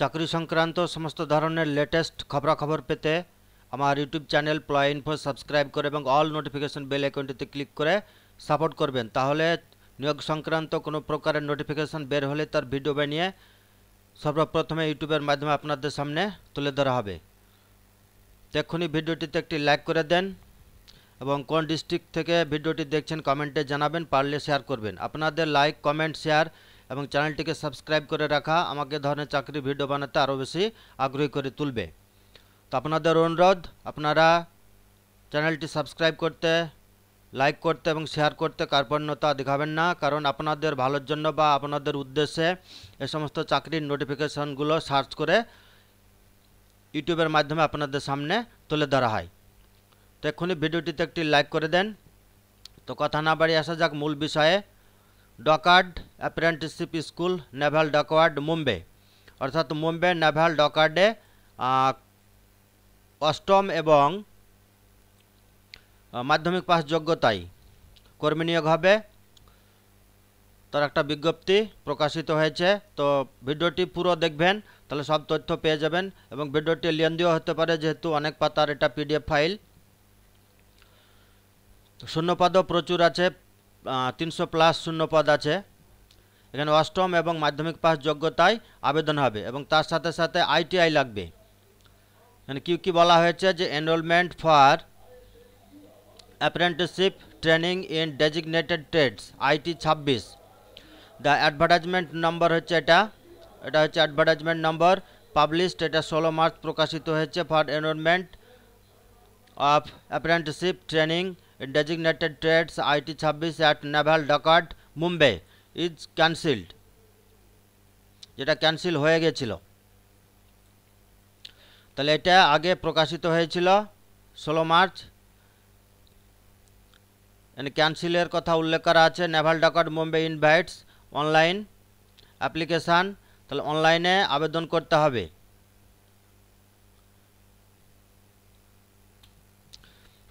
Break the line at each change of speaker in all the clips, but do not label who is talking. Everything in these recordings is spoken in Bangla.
চাকরি সংক্রান্ত সমস্ত ধরনের লেটেস্ট খবরাখবর পেতে আমার ইউটিউব চ্যানেল প্লয় ইনফো সাবস্ক্রাইব করে এবং অল নোটিফিকেশন বেল আইকনটিতে ক্লিক করে সাপোর্ট করবেন তাহলে নিয়োগ সংক্রান্ত কোনো প্রকারের নোটিফিকেশন বের হলে তার ভিডিও বানিয়ে সর্বপ্রথমে ইউটিউবের মাধ্যমে আপনাদের সামনে তুলে ধরা হবে তখনই ভিডিওটিতে একটি লাইক করে দেন এবং কোন ডিস্ট্রিক্ট থেকে ভিডিওটি দেখছেন কমেন্টে জানাবেন পারলে শেয়ার করবেন আপনাদের লাইক কমেন্ট শেয়ার এবং চ্যানেলটিকে সাবস্ক্রাইব করে রাখা আমাকে ধরনের চাকরি ভিডিও বানাতে আরও বেশি আগ্রহী করে তুলবে তো আপনাদের অনুরোধ আপনারা চ্যানেলটি সাবস্ক্রাইব করতে লাইক করতে এবং শেয়ার করতে কার্পণ্যতা দেখাবেন না কারণ আপনাদের ভালোর জন্য বা আপনাদের উদ্দেশ্যে এ সমস্ত চাকরির নোটিফিকেশনগুলো সার্চ করে ইউটিউবের মাধ্যমে আপনাদের সামনে তুলে ধরা হয় তো এক্ষুনি ভিডিওটিতে একটি লাইক করে দেন তো কথা না বাড়িয়ে আসা যাক মূল বিষয়ে dockyard apprenticeship school naval dockyard Mumbai অর্থাৎ মুম্বে নেভাল ডকার্ডে অষ্টম এবং মাধ্যমিক পাস যোগ্যতায় কর্মী নিয়োগ হবে তার একটা বিজ্ঞপ্তি প্রকাশিত হয়েছে তো ভিডিওটি পুরো দেখবেন তাহলে সব তথ্য পেয়ে যাবেন এবং ভিডিওটি লেন্দিও হতে পারে যেহেতু অনেক পাতার এটা পিডিএফ ফাইল শূন্যপদও প্রচুর আছে তিনশো প্লাস শূন্য পদ আছে এখানে অষ্টম এবং মাধ্যমিক পাস যোগ্যতায় আবেদন হবে এবং তার সাথে সাথে আইটিআই লাগবে এখানে কী কী বলা হয়েছে যে enrollment for apprenticeship training in designated trades IT ছাব্বিশ দ্য অ্যাডভার্টাইজমেন্ট নম্বর হচ্ছে এটা এটা হচ্ছে অ্যাডভার্টাইজমেন্ট নম্বর পাবলিশড এটা ষোলো মার্চ প্রকাশিত হয়েছে for enrolment of apprenticeship training designated trades it ছাব্বিশ at naval Dockyard Mumbai is cancelled যেটা ক্যান্সেল হয়ে গেছিল তাহলে এটা আগে প্রকাশিত হয়েছিল ষোলো মার্চ ক্যান্সেলের কথা উল্লেখ করা আছে naval dockyard Mumbai invites online application তাহলে অনলাইনে আবেদন করতে হবে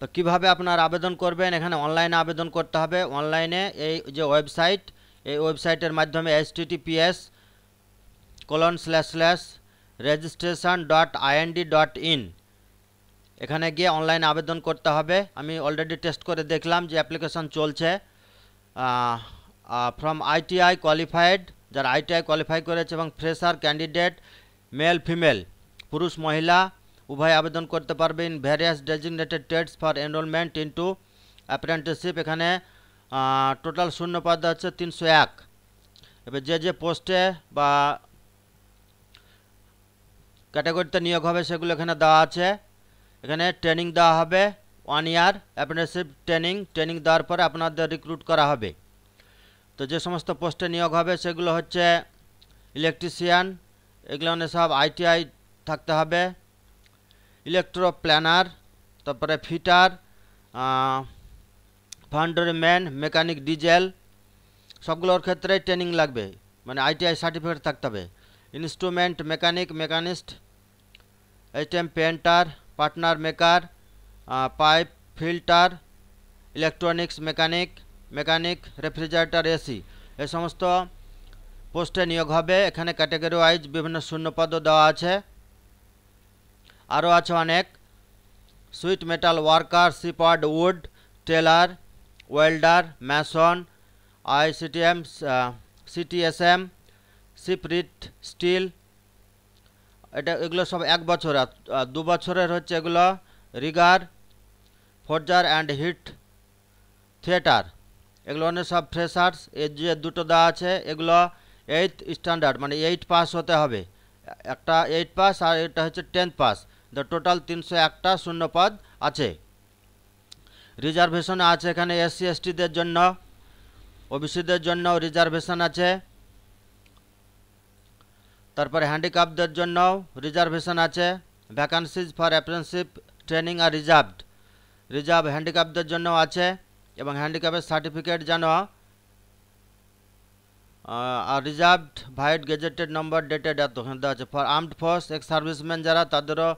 তো কিভাবে আপনার আবেদন করবেন এখানে অনলাইনে আবেদন করতে হবে অনলাইনে এই যে ওয়েবসাইট এই ওয়েবসাইটের মাধ্যমে HTTPS colon slash slash registration dot IND dot in এখানে গিয়ে অনলাইনে আবেদন করতে হবে আমি অলরেডি টেস্ট করে দেখলাম যে অ্যাপ্লিকেশন চলছে ফ্রম আইটিআই কোয়ালিফাইড যারা আইটিআই কোয়ালিফাই করেছে এবং ফ্রেশার ক্যান্ডিডেট মেল ফিমেল পুরুষ মহিলা উভয় আবেদন করতে পারবে in various designated trades for enrolment into apprenticeship এখানে টোটাল শূন্য পদ আছে তিনশো এক এবার যে যে পোস্টে বা ক্যাটাগরিতে নিয়োগ হবে সেগুলো এখানে দেওয়া আছে এখানে ট্রেনিং দেওয়া হবে one year apprenticeship training training দেওয়ার পরে আপনাদের রিক্রুট করা হবে তো যে সমস্ত পোস্টে নিয়োগ হবে সেগুলো হচ্ছে ইলেকট্রিশিয়ান এগুলো মানে সব আইটিআই থাকতে হবে ইলেকট্রো প্ল্যানার তারপরে ফিটার ফান্ডার মেকানিক ডিজেল সবগুলোর ক্ষেত্রে ট্রেনিং লাগবে মানে আইটিআই সার্টিফিকেট থাকতে হবে instrument mechanic machinist item painter partner maker pipe filter electronics mechanic mechanic refrigerator AC এ সমস্ত পোস্টে নিয়োগ হবে এখানে ক্যাটাগরি ওয়াইজ বিভিন্ন শূন্যপদও দেওয়া আছে আরও আছে অনেক sheet metal worker shipwright wood tailor welder mason ICTSM CTSM shipwright steel এটা এগুলো সব এক বছর দু বছরের হচ্ছে এগুলো rigger forger and heat treater এগুলো অনেক সব ফ্রেশার্স এর যে দুটো দেওয়া আছে এগুলো এইট স্ট্যান্ডার্ড মানে এইট পাস হতে হবে একটা এইট পাস আর এটা হচ্ছে টেন্থ পাস দ্য টোটাল তিনশো একটা শূন্যপদ আছে রিজার্ভেশন আছে এখানে এসসি এসটিদের জন্য ওবিসিদের জন্য রিজার্ভেশন আছে তারপরে হ্যান্ডিক্যাপদের জন্য রিজার্ভেশন আছে vacancies for apprenticeship training are reserved reserved হ্যান্ডিক্যাপদের জন্য আছে এবং হ্যান্ডিক্যাপের সার্টিফিকেট যেন are reserved vide gazetted number dated দেওয়া আছে for armed force ex serviceman যারা তাদেরও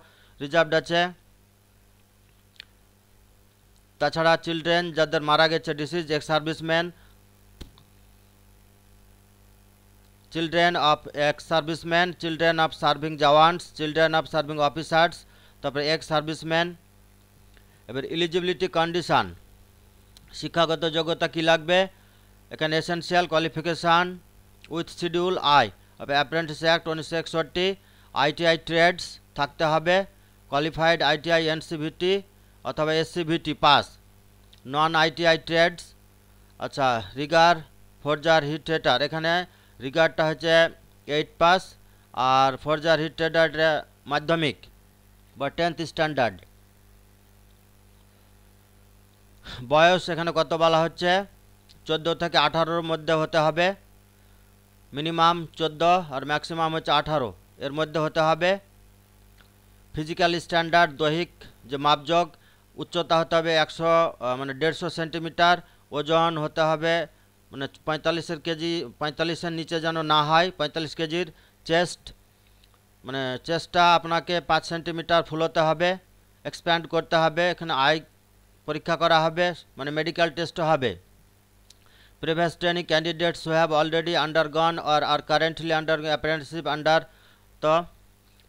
রিজার্ভড আছে তাছাড়া চিলড্রেন যাদের মারা গেছে deceased ex serviceman children of ex serviceman children of serving jawans children of serving officers তারপরে এক সার্ভিসম্যান এবার এলিজিবিলিটি কন্ডিশান শিক্ষাগত যোগ্যতা কী লাগবে এখানে essential qualification with schedule I apprentice act উনিশশো একষট্টি আইটিআই ট্রেডস থাকতে হবে কোয়ালিফাইড আইটিআই এনসিভিটি অথবা SCVT pass non ITI trades আচ্ছা রিগার ফরজার হিট ট্রেডার এখানে রিগারটা হচ্ছে এইট পাস আর ফরজার হিট ট্রেডার মাধ্যমিক বা টেন্থ স্ট্যান্ডার্ড বয়স এখানে কত বলা হচ্ছে চোদ্দো থেকে আঠারোর মধ্যে হতে হবে মিনিমাম চোদ্দো আর ম্যাক্সিমাম হচ্ছে আঠারো এর মধ্যে হতে হবে ফিজিক্যাল স্ট্যান্ডার্ড দৈহিক যে মাপযোগ উচ্চতা হতে হবে একশো মানে দেড়শো সেন্টিমিটার ওজন হতে হবে মানে পঁয়তাল্লিশের কেজি পঁয়তাল্লিশের নিচে যেন না হয় পঁয়তাল্লিশ কেজির চেস্ট মানে চেস্টটা আপনাকে পাঁচ সেন্টিমিটার ফুলোতে হবে এক্সপ্যান্ড করতে হবে এখানে আই পরীক্ষা করা হবে মানে মেডিকেল টেস্টও হবে previous training candidates who already already undergone or are currently under apprenticeship under the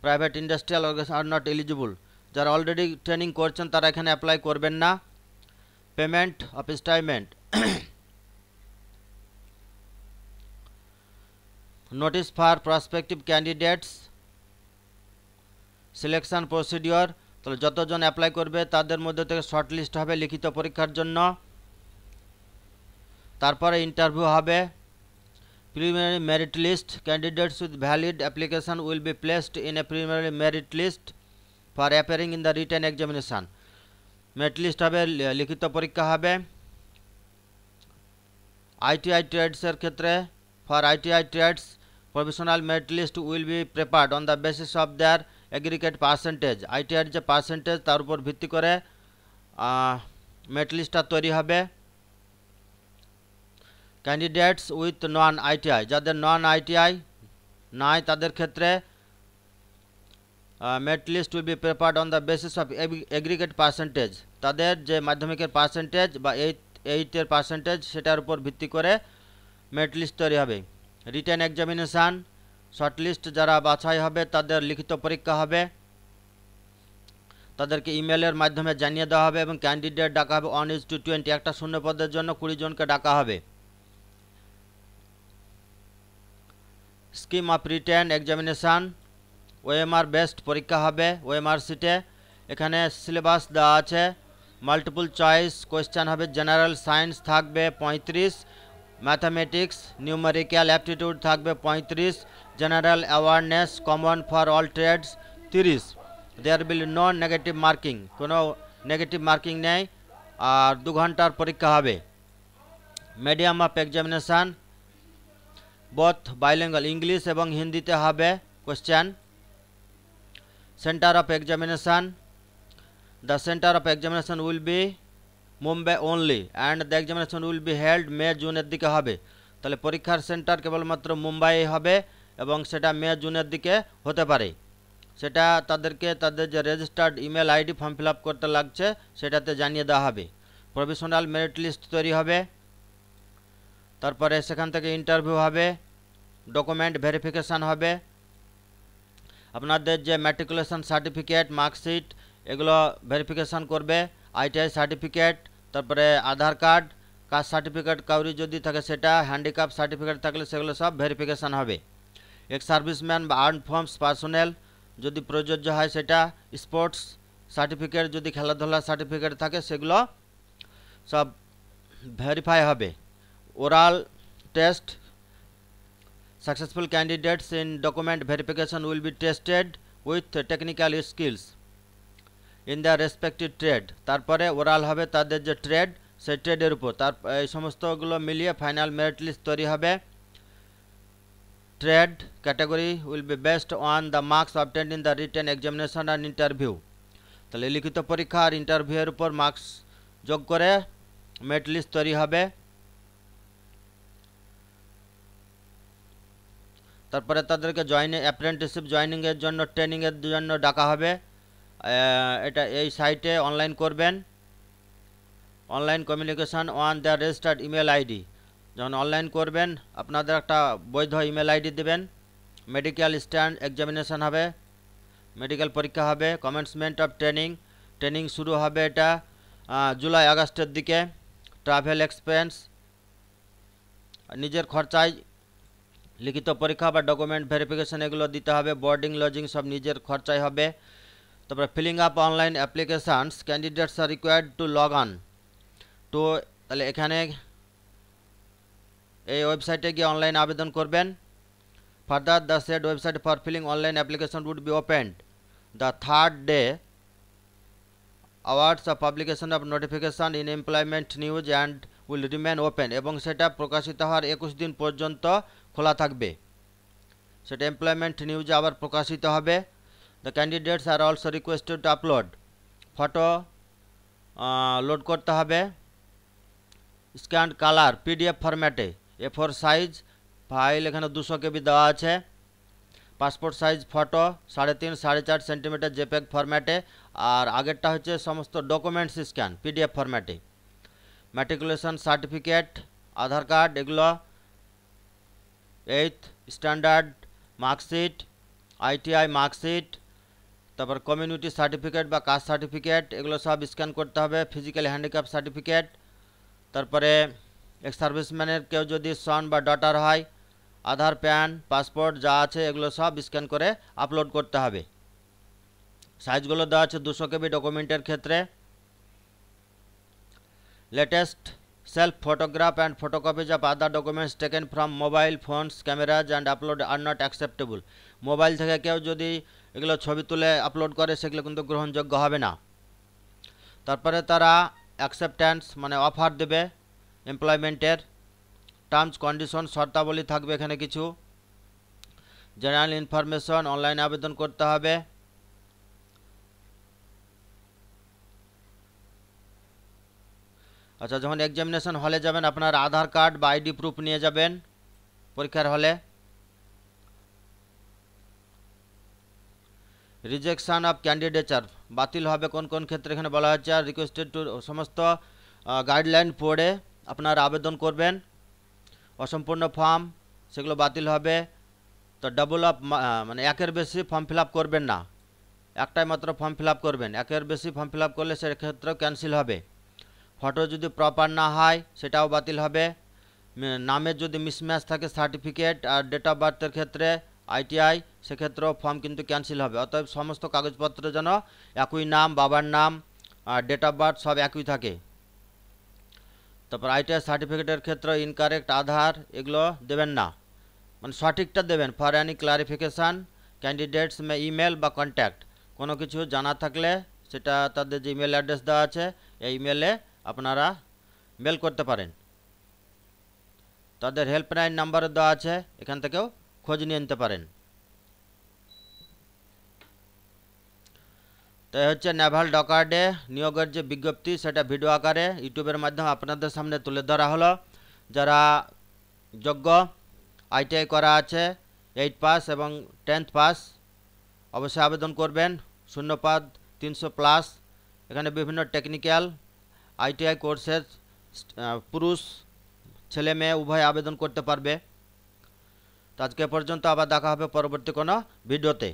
private industrial are not eligible যারা অলরেডি ট্রেনিং করছেন তারা এখানে অ্যাপ্লাই করবেন না payment of stipend notice for prospective candidates selection procedure তাহলে যতজন অ্যাপ্লাই করবে তাদের মধ্যে থেকে শর্ট লিস্ট হবে লিখিত পরীক্ষার জন্য তারপরে ইন্টারভিউ হবে Preliminary merit list candidates with valid application will be placed in a preliminary merit list for appearing in the written examination. Merit list হবে লিখিত পরীক্ষা হবে আইটিআই ট্রেডসের ক্ষেত্রে for ITI trades provisional merit list will be prepared on the basis of their aggregate percentage আইটিআইয়ের যে পার্সেন্টেজ তার উপর ভিত্তি করে মেট লিস্টটা তৈরি হবে ক্যান্ডিডেটস উইথ নন আইটিআই যাদের নন আইটিআই নাই তাদের ক্ষেত্রে merit list will be prepared on the basis of aggregate percentage তাদের যে মাধ্যমিকের পার্সেন্টেজ বা এইটের পার্সেন্টেজ সেটার উপর ভিত্তি করে মেট লিস্ট তৈরি হবে রিটার্ন এক্সামিনেশান শর্টলিস্ট যারা বাছাই হবে তাদের লিখিত পরীক্ষা হবে তাদেরকে ইমেলের মাধ্যমে জানিয়ে দেওয়া হবে এবং ক্যান্ডিডেট ডাকা হবে ওয়ান ইজ টু টোয়েন্টি একটা শূন্য পদের জন্য কুড়ি জনকে ডাকা হবে scheme of written examination OMR based পরীক্ষা হবে ওএমআর সিটে এখানে সিলেবাস দেওয়া আছে মাল্টিপল চয়েস কোয়েশ্চান হবে জেনারেল সায়েন্স থাকবে পঁয়ত্রিশ ম্যাথামেটিক্স নিউমেরিক্যাল অ্যাপটিটিউড থাকবে পঁয়ত্রিশ general awareness common for all trades তিরিশ there will no negative marking কোনো নেগেটিভ মার্কিং নেই আর দু ঘন্টার পরীক্ষা হবে medium of examination both bilingual English এবং হিন্দিতে হবে question centre of examination the centre of examination will B Mumbai only and the examination will be held May জুনের দিকে হবে তাহলে পরীক্ষার সেন্টার কেবলমাত্র মুম্বাই হবে এবং সেটা মে জুনের দিকে হতে পারে সেটা তাদেরকে তাদের যে registered email ID form fill করতে লাগছে সেটাতে জানিয়ে দেওয়া হবে প্রফেশনাল মেরিট লিস্ট তৈরি হবে তারপরে সেখান থেকে ইন্টারভিউ হবে ডকুমেন্ট ভেরিফিকেশান হবে আপনাদের যে ম্যাট্রিকুলেশন সার্টিফিকেট মার্কশিট এগুলো ভেরিফিকেশান করবে আইটিআই সার্টিফিকেট তারপরে আধার কার্ড কাস্ট সার্টিফিকেট কাউরি যদি থাকে সেটা হ্যান্ডিক্যাপ সার্টিফিকেট থাকলে সেগুলো সব ভেরিফিকেশান হবে এক সার্ভিসম্যান বা আর্ন ফর্মস পার্সোনেল যদি প্রযোজ্য হয় সেটা স্পোর্টস সার্টিফিকেট যদি খেলাধুলার সার্টিফিকেট থাকে সেগুলো সব ভেরিফাই হবে oral test successful candidates in document verification will be tested with technical skills in their respective trade তারপরে oral হবে তাদের যে ট্রেড সেই ট্রেডের উপর তার এই সমস্তগুলো মিলিয়ে ফাইনাল মেরিট লিস্ট তৈরি হবে trade category will be based on the marks obtained in the written examination and interview তাহলে লিখিত পরীক্ষা আর ইন্টারভিউয়ের উপর মার্কস যোগ করে মেরিট লিস্ট তৈরি হবে তারপরে তাদেরকে জয়নিং অ্যাপ্রেন্টিসশিপ জয়নিংয়ের জন্য ট্রেনিংয়ের জন্য ডাকা হবে এটা এই সাইটে অনলাইন করবেন online communication on the registered email ID যখন অনলাইন করবেন আপনাদের একটা বৈধ ইমেল আইডি দেবেন মেডিকেল স্ট্যান্ড এক্সামিনেশান হবে মেডিকেল পরীক্ষা হবে কমেন্সমেন্ট অফ ট্রেনিং ট্রেনিং শুরু হবে এটা জুলাই আগস্টের দিকে ট্রাভেল এক্সপেন্স নিজের খরচায় লিখিত পরীক্ষা বা ডকুমেন্ট ভেরিফিকেশন এগুলো দিতে হবে বোর্ডিং লজিং সব নিজের খরচাই হবে তারপরে filling up online applications candidates are required to log on তো তাহলে এখানে এই ওয়েবসাইটে গিয়ে অনলাইন আবেদন করবেন further the said website for filling online application would be opened the third day hours of publication of notification in employment news and will remain open এবং সেটা প্রকাশিত হওয়ার একুশ দিন পর্যন্ত খোলা থাকবে সেটা এমপ্লয়মেন্ট নিউজে আবার প্রকাশিত হবে the candidates are also requested to upload photo load করতে হবে স্ক্যান কালার পিডিএফ ফরম্যাটে এ ফোর সাইজ ফাইল এখানে দুশো কেবি দেওয়া আছে পাসপোর্ট সাইজ ফটো সাড়ে তিন সাড়ে চার সেন্টিমিটার জেপেক ফরম্যাটে আর আগেরটা হচ্ছে সমস্ত ডকুমেন্টস স্ক্যান পিডিএফ ফরম্যাটে ম্যাট্রিকুলেশন সার্টিফিকেট আধার কার্ড এগুলো eighth standard marksheet ITI marksheet তারপর কমিউনিটি সার্টিফিকেট বা কাস্ট সার্টিফিকেট এগুলো সব স্ক্যান করতে হবে ফিজিক্যাল হ্যান্ডিক্যাপ সার্টিফিকেট তারপরে এক সার্ভিসম্যানের কেউ যদি সন বা ডটার হয় আধার প্যান পাসপোর্ট যা আছে এগুলো সব স্ক্যান করে আপলোড করতে হবে সাইজগুলো দেওয়া আছে দুশো কেবি ডকুমেন্টের ক্ষেত্রে latest Self photograph and photocopies of other documents taken from mobile phones, cameras and upload are not acceptable. Mobile থেকে কেউ যদি এগুলো ছবি তুলে আপলোড করে সেগুলো কিন্তু গ্রহণযোগ্য হবে না তারপরে তারা অ্যাকসেপ্টেন্স মানে অফার দেবে এমপ্লয়মেন্টের টার্মস কন্ডিশন শর্তাবলী থাকবে এখানে কিছু জেনারেল ইনফরমেশন অনলাইনে আবেদন করতে হবে আচ্ছা যখন এক্সামিনেশন হলে যাবেন আপনার আধার কার্ড বা আইডি প্রুফ নিয়ে যাবেন পরীক্ষার হলে রিজেকশান অফ ক্যান্ডিডেচার বাতিল হবে কোন কোন ক্ষেত্রে এখানে বলা হয়েছে আর রিকোয়েস্টেড টু সমস্ত গাইডলাইন পড়ে আপনার আবেদন করবেন অসম্পূর্ণ ফর্ম সেগুলো বাতিল হবে তো ডাবল আপ মানে একের বেশি ফর্ম ফিল করবেন না একটাই মাত্র ফর্ম ফিল করবেন একের বেশি ফর্ম ফিল করলে সেক্ষেত্রেও ক্যান্সেল হবে ফটো যদি প্রপার না হয় সেটাও বাতিল হবে নামের যদি মিসম্যাচ থাকে সার্টিফিকেট আর ডেট অফ বার্থের ক্ষেত্রে আইটিআই সেক্ষেত্রেও ফর্ম কিন্তু ক্যান্সেল হবে অতএব সমস্ত কাগজপত্র যেন একই নাম বাবার নাম আর ডেট অফ বার্থ সব একই থাকে তারপর আইটিআই সার্টিফিকেটের ক্ষেত্রে ইনকারেক্ট আধার এগুলো দেবেন না মানে সঠিকটা দেবেন for any clarification candidates may email বা কন্ট্যাক্ট কোনো কিছু জানা থাকলে সেটা তাদের যে ইমেল অ্যাড্রেস দেওয়া আছে এই ইমেলে আপনারা মেল করতে পারেন তাদের হেল্পলাইন নাম্বার দেওয়া আছে এখান থেকেও খোঁজ নিয়ে নিতে পারেন তাই হচ্ছে নেভাল ডকার্ডে নিয়োগের যে বিজ্ঞপ্তি সেটা ভিডিও আকারে ইউটিউবের মাধ্যমে আপনাদের সামনে তুলে ধরা হলো যারা যোগ্য আইটিআই করা আছে এইট পাস এবং টেন্থ পাস অবশ্যই আবেদন করবেন শূন্যপাদ তিনশো প্লাস এখানে বিভিন্ন টেকনিক্যাল আইটিআই কোর্সের পুরুষ ছেলে মেয়ে উভয় আবেদন করতে পারবে আজকে পর্যন্ত আবার দেখা হবে পরবর্তী কোনো ভিডিওতে